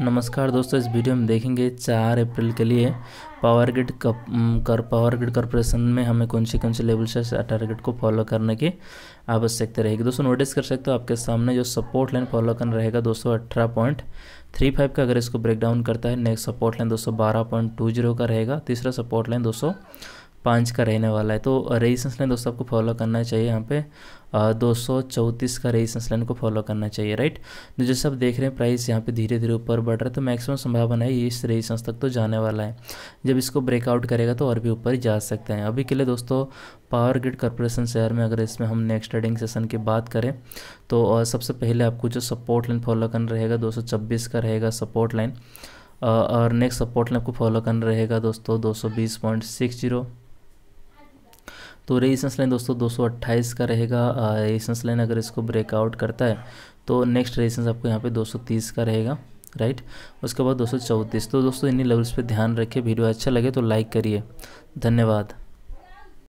नमस्कार दोस्तों इस वीडियो में देखेंगे चार अप्रैल के लिए पावर ग्रिड कर पावर ग्रिड कॉरपोरेशन में हमें कौन सी कौन सी लेवल से टारगेट को फॉलो करने की आवश्यकता रहेगी दोस्तों नोटिस कर सकते हो आपके सामने जो सपोर्ट लाइन फॉलो करना रहेगा दो अठारह पॉइंट थ्री फाइव का अगर इसको ब्रेक डाउन करता है नेक्स्ट सपोर्ट लाइन दो सौ बारह पॉइंट टू जीरो का रहेगा तीसरा सपोर्ट लाइन दो सौ पाँच का रहने वाला है तो रेजिस्टेंस लाइन दोस्तों आपको फॉलो करना चाहिए यहाँ पे दो सौ चौंतीस का रेजिस्टेंस लाइन को फॉलो करना चाहिए राइट तो जैसे आप देख रहे हैं प्राइस यहाँ पे धीरे धीरे ऊपर बढ़ रहा है तो मैक्सिमम संभावना है ये इस रेजिस्टेंस तक तो जाने वाला है जब इसको ब्रेकआउट करेगा तो और भी ऊपर जा सकते हैं अभी के लिए दोस्तों पावर ग्रिड कॉर्पोरेशन शेयर में अगर इसमें हम नेक्स्ट ट्रेडिंग सेशन की बात करें तो सबसे पहले आपको जो सपोर्ट लाइन फॉलो करना रहेगा दो का रहेगा सपोर्ट लाइन और नेक्स्ट सपोर्ट लाइन आपको फॉलो करना रहेगा दोस्तों दो सौ बीस पॉइंट सिक्स जीरो तो रेजिस्टेंस लाइन दोस्तों 228 का रहेगा रेजिस्टेंस लाइन अगर इसको ब्रेकआउट करता है तो नेक्स्ट रेजिस्टेंस आपको यहाँ पे 230 का रहेगा राइट उसके बाद दो तो दोस्तों इन्हीं लेवल्स पे ध्यान रखें वीडियो अच्छा लगे तो लाइक करिए धन्यवाद